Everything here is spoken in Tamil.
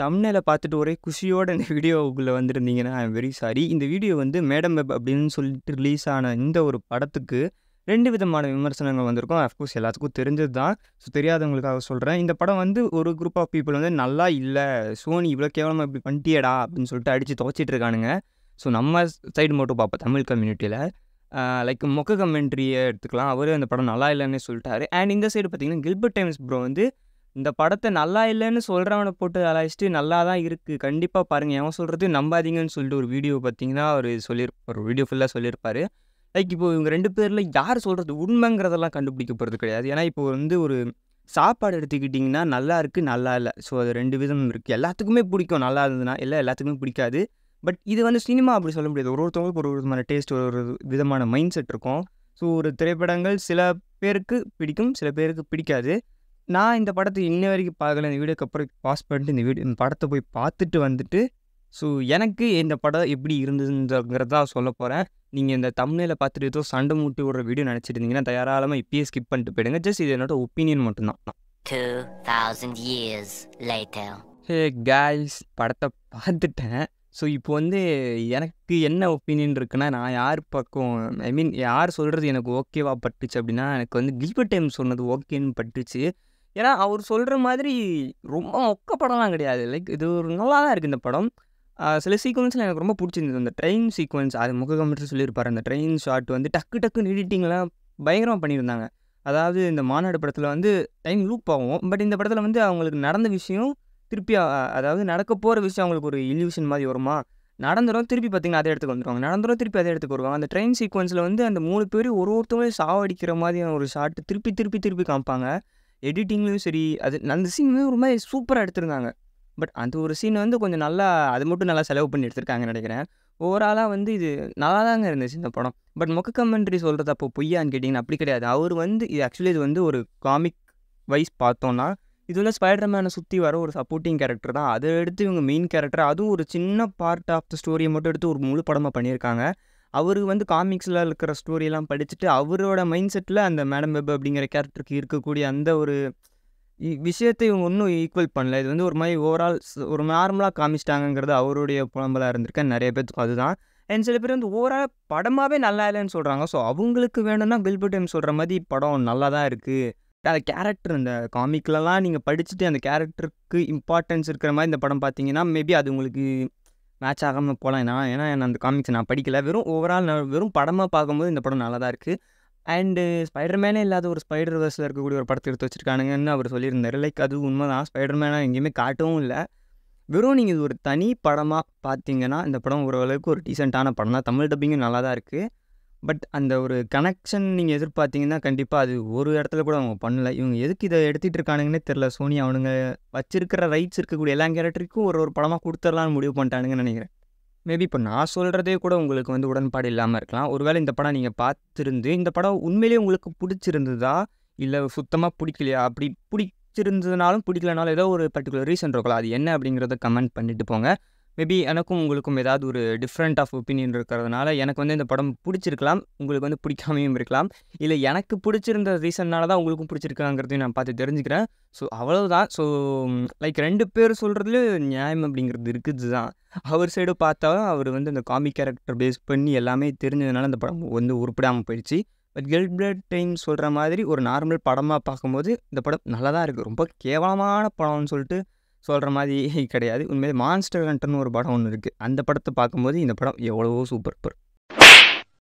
நம்ம பார்த்துட்டு ஒரே குஷியோட இந்த வீடியோவுக்குள்ளே வந்திருந்தீங்கன்னா ஐ எம் வெரி சாரி இந்த வீடியோ வந்து மேடம் வெப் அப்படின்னு சொல்லிட்டு ரிலீஸ் ஆன இந்த ஒரு படத்துக்கு ரெண்டு விதமான விமர்சனங்கள் வந்திருக்கும் அஃப்கோர்ஸ் எல்லாத்துக்கும் தெரிஞ்சது தான் ஸோ தெரியாதவங்களுக்காக சொல்கிறேன் இந்த படம் வந்து ஒரு குரூப் ஆஃப் பீப்புள் வந்து நல்லா இல்லை சோனி இவ்வளோ கேவலமாக இப்படி பண்ணிட்டியடா அப்படின்னு சொல்லிட்டு அடித்து துவச்சிட்டு இருக்கானுங்க ஸோ நம்ம சைடு மட்டும் பார்ப்போம் தமிழ் கம்யூனிட்டியில் லைக் மொக்க கமெண்ட்ரியை எடுத்துக்கலாம் அவரே அந்த படம் நல்லா இல்லைன்னு சொல்லிட்டாரு அண்ட் இந்த சைடு பார்த்தீங்கன்னா கில்பர்ட் டைம்ஸ் ப்ரோ வந்து இந்த படத்தை நல்லா இல்லைன்னு சொல்கிறவனை போட்டு அழைச்சிட்டு நல்லா தான் இருக்குது கண்டிப்பாக பாருங்கள் எவன் சொல்கிறது நம்பாதீங்கன்னு சொல்லிட்டு ஒரு வீடியோ பார்த்தீங்கன்னா அவர் சொல்லியிருப்பார் ஒரு வீடியோ ஃபுல்லாக சொல்லியிருப்பார் லைக் இப்போ இவங்க ரெண்டு பேரில் யார் சொல்கிறது உண்மைங்கிறதெல்லாம் கண்டுபிடிக்க போகிறது கிடையாது ஏன்னா இப்போ வந்து ஒரு சாப்பாடு எடுத்துக்கிட்டிங்கன்னா நல்லா இருக்குது நல்லா இல்லை ஸோ அது ரெண்டு விதம் இருக்குது எல்லாத்துக்குமே பிடிக்கும் நல்லா இருந்ததுன்னா இல்லை எல்லாத்துக்குமே பிடிக்காது பட் இது வந்து சினிமா அப்படி சொல்ல முடியாது ஒரு ஒருத்தவங்களுக்கு ஒரு ஒரு விதமான டேஸ்ட் ஒரு ஒரு விதமான மைண்ட் செட் இருக்கும் ஸோ ஒரு திரைப்படங்கள் சில பேருக்கு பிடிக்கும் சில பேருக்கு பிடிக்காது நான் இந்த படத்தை இன்ன வரைக்கும் பார்க்கல இந்த வீடியோக்கு அப்புறம் பாஸ் பண்ணிட்டு இந்த வீடியோ இந்த படத்தை போய் பார்த்துட்டு வந்துட்டு ஸோ எனக்கு இந்த படம் எப்படி இருந்ததுங்கிறதா சொல்ல போகிறேன் நீங்கள் இந்த தமிழில் பார்த்துட்டு ஏதோ சண்டை மூட்டி விடுற வீடியோ நினச்சிட்டு இருந்தீங்கன்னா தயாராளமாக இப்பயே ஸ்கிப் பண்ணிட்டு போயிடுங்க ஜஸ்ட் இது என்னோட ஒப்பீனியன் மட்டும்தான் ஹே கேர்ள்ஸ் படத்தை பார்த்துட்டேன் ஸோ இப்போ வந்து எனக்கு என்ன ஒப்பீனியன் இருக்குன்னா நான் யார் பக்கம் ஐ மீன் யார் சொல்கிறது எனக்கு ஓகேவா பட்டுச்சு அப்படின்னா எனக்கு வந்து கில்பர்ட் டைம் சொன்னது ஓகேன்னு பட்டுச்சு ஏன்னா அவர் சொல்கிற மாதிரி ரொம்ப ஒக்க படம்லாம் கிடையாது லைக் இது ஒரு நல்லா தான் இருக்குது இந்த படம் சில சீக்வன்ஸில் எனக்கு ரொம்ப பிடிச்சிருந்தது அந்த ட்ரெயின் சீக்வன்ஸ் அது முக சொல்லியிருப்பார் அந்த ட்ரெயின் ஷாட் வந்து டக்கு டக்குன்னு எடிட்டிங்லாம் பயங்கரமாக பண்ணியிருந்தாங்க அதாவது இந்த மாநாடு படத்தில் வந்து டைம் லூப் ஆகும் பட் இந்த படத்தில் வந்து அவங்களுக்கு நடந்த விஷயம் திருப்பி அதாவது நடக்க போகிற விஷயம் அவங்களுக்கு ஒரு இல்யூஷன் மாதிரி வருமா நடந்துடும் திருப்பி பார்த்திங்கன்னா அதை எடுத்துக்கு வந்துடுவாங்க நடந்துடும் திருப்பி அதை இடத்துக்கு வருவாங்க அந்த ட்ரெயின் சீக்வன்ஸில் வந்து அந்த மூணு பேர் ஒரு ஒருத்தவங்களையும் சாவடிக்கிற மாதிரியான ஒரு ஷாட்டு திருப்பி திருப்பி திருப்பி காமிப்பாங்க எடிட்டிங்லேயும் சரி அது அந்த சீன் வந்து ஒரு மாதிரி சூப்பராக எடுத்திருந்தாங்க பட் அந்த ஒரு சீன் வந்து கொஞ்சம் நல்லா அது மட்டும் நல்லா செலவு பண்ணி எடுத்திருக்காங்கன்னு நினைக்கிறேன் ஓவராலாக வந்து இது நல்லா தாங்க இருந்துச்சு இந்த படம் பட் மொக்க கமெண்ட்ரி சொல்கிறது அப்போ பொய்யான்னு கேட்டிங்கன்னா அப்படி கிடையாது அவர் வந்து இது ஆக்சுவலி இது வந்து ஒரு காமிக் வைஸ் பார்த்தோன்னா இதில் ஸ்பைடர் மேனை சுற்றி வர ஒரு சப்போர்ட்டிங் கேரக்டர் தான் அதை எடுத்து இவங்க மெயின் கேரக்டர் அதுவும் ஒரு சின்ன பார்ட் ஆஃப் த ஸ்டோரியை மட்டும் எடுத்து ஒரு முழு படமாக பண்ணியிருக்காங்க அவர் வந்து காமிக்ஸில் இருக்கிற ஸ்டோரியெல்லாம் படிச்சுட்டு அவரோட மைண்ட் செட்டில் அந்த மேடம் வெப் அப்படிங்கிற கேரக்டருக்கு இருக்கக்கூடிய அந்த ஒரு விஷயத்தை இவங்க ஒன்றும் ஈக்குவல் பண்ணல இது வந்து ஒரு மாதிரி ஓவரால் ஒரு நார்மலாக காமிச்சிட்டாங்கிறது அவருடைய புலம்பலாக இருந்திருக்கேன் நிறைய பேர்த்துக்கு அதுதான் அண்ட் சில பேர் வந்து ஓவரால் படமாகவே நல்லா இல்லைன்னு சொல்கிறாங்க ஸோ அவங்களுக்கு வேணும்னா பில்பு டைம் சொல்கிற மாதிரி படம் நல்லா தான் இருக்குது அந்த கேரக்டர் அந்த காமிக்லலாம் நீங்கள் படிச்சுட்டு அந்த கேரக்டருக்கு இம்பார்ட்டன்ஸ் இருக்கிற மாதிரி இந்த படம் பார்த்தீங்கன்னா மேபி அது உங்களுக்கு மேட்ச் ஆகாமல் போகலாம் ஏன்னா ஏன்னா அந்த காமிக்ஸ் நான் படிக்கல வெறும் ஓவரால் நான் வெறும் படமாக பார்க்கும்போது இந்த படம் நல்லா தான் இருக்குது அண்டு ஸ்பைடர்மேனே இல்லாத ஒரு ஸ்பைடர் வேர்ஸில் இருக்கக்கூடிய ஒரு படத்தை எடுத்து வச்சுருக்கானுங்கன்னு அவர் சொல்லியிருந்தார் லைக் அது உண்மை தான் ஸ்பைடர்மேனாக எங்கேயுமே காட்டவும் இல்லை வெறும் நீங்கள் இது ஒரு தனி படமாக பார்த்தீங்கன்னா இந்த படம் ஓரளவுக்கு ஒரு டீசெண்டான படம் தான் தமிழ் டப்பிங்கும் நல்லா தான் இருக்குது பட் அந்த ஒரு கனெக்ஷன் நீங்கள் எதிர்பார்த்தீங்கன்னா கண்டிப்பாக அது ஒரு இடத்துல கூட அவங்க பண்ணல இவங்க எதுக்கு இதை எடுத்துகிட்டு இருக்கானுங்கன்னே தெரில சோனி அவனுங்க வச்சிருக்கிற ரைட்ஸ் இருக்கக்கூடிய எல்லா கேரக்டருக்கும் ஒரு ஒரு படமாக கொடுத்துர்லான்னு முடிவு பண்ணிட்டானுங்கன்னு நினைக்கிறேன் மேபி இப்போ நான் சொல்கிறதே கூட உங்களுக்கு வந்து உடன்பாடு இல்லாமல் இருக்கலாம் ஒருவேளை இந்த படம் நீங்கள் பார்த்துருந்து இந்த படம் உண்மையிலேயே உங்களுக்கு பிடிச்சிருந்ததா இல்லை சுத்தமாக பிடிக்கலையா அப்படி பிடிச்சிருந்ததுனாலும் பிடிக்கலனாலும் ஏதோ ஒரு பர்டிகுலர் ரீசன் இருக்கலாம் அது என்ன அப்படிங்கிறத கமெண்ட் பண்ணிட்டு போங்க மேபி எனக்கும் உங்களுக்கும் ஏதாவது ஒரு டிஃப்ரெண்ட் ஆஃப் ஒப்பீனியன் இருக்கிறதுனால எனக்கு வந்து இந்த படம் பிடிச்சிருக்கலாம் உங்களுக்கு வந்து பிடிக்காமையும் இருக்கலாம் இல்லை எனக்கு பிடிச்சிருந்த ரீசன்னால தான் உங்களுக்கும் பிடிச்சிருக்காங்கிறதையும் நான் பார்த்து தெரிஞ்சுக்கிறேன் ஸோ அவ்வளோதான் ஸோ லைக் ரெண்டு பேர் சொல்கிறதுல நியாயம் அப்படிங்கிறது இருக்குது தான் அவர் சைடு பார்த்தா அவர் வந்து அந்த காமிக் கேரக்டர் பேஸ் பண்ணி எல்லாமே தெரிஞ்சதுனால அந்த படம் வந்து உருப்பிடாமல் போயிடுச்சு பட் கெல்ட் பிளட் டைம் சொல்கிற மாதிரி ஒரு நார்மல் படமாக பார்க்கும்போது இந்த படம் நல்லா தான் இருக்குது ரொம்ப கேவலமான படம்னு சொல்லிட்டு சொல்கிற மாதிரி கிடையாது உண்மையிலே மான்ஸ்டர் ஹண்டர்னு ஒரு படம் ஒன்று இருக்குது அந்த படத்தை பார்க்கும்போது இந்த படம் எவ்வளவோ சூப்பர்